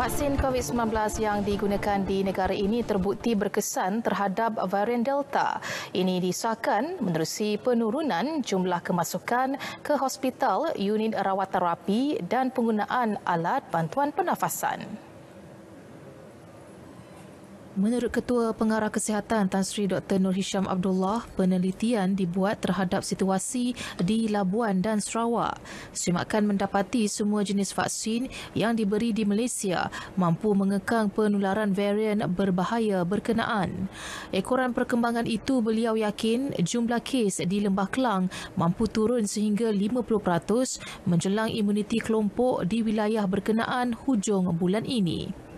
Vaksin COVID-19 yang digunakan di negara ini terbukti berkesan terhadap varian Delta. Ini disahkan menerusi penurunan jumlah kemasukan ke hospital, unit rawat terapi dan penggunaan alat bantuan pernafasan. Menurut Ketua Pengarah Kesihatan Tan Sri Dr. Nur Hisham Abdullah, penelitian dibuat terhadap situasi di Labuan dan Sarawak. Semakan mendapati semua jenis vaksin yang diberi di Malaysia mampu mengekang penularan varian berbahaya berkenaan. Ekoran perkembangan itu beliau yakin jumlah kes di Lembah Kelang mampu turun sehingga 50% menjelang imuniti kelompok di wilayah berkenaan hujung bulan ini.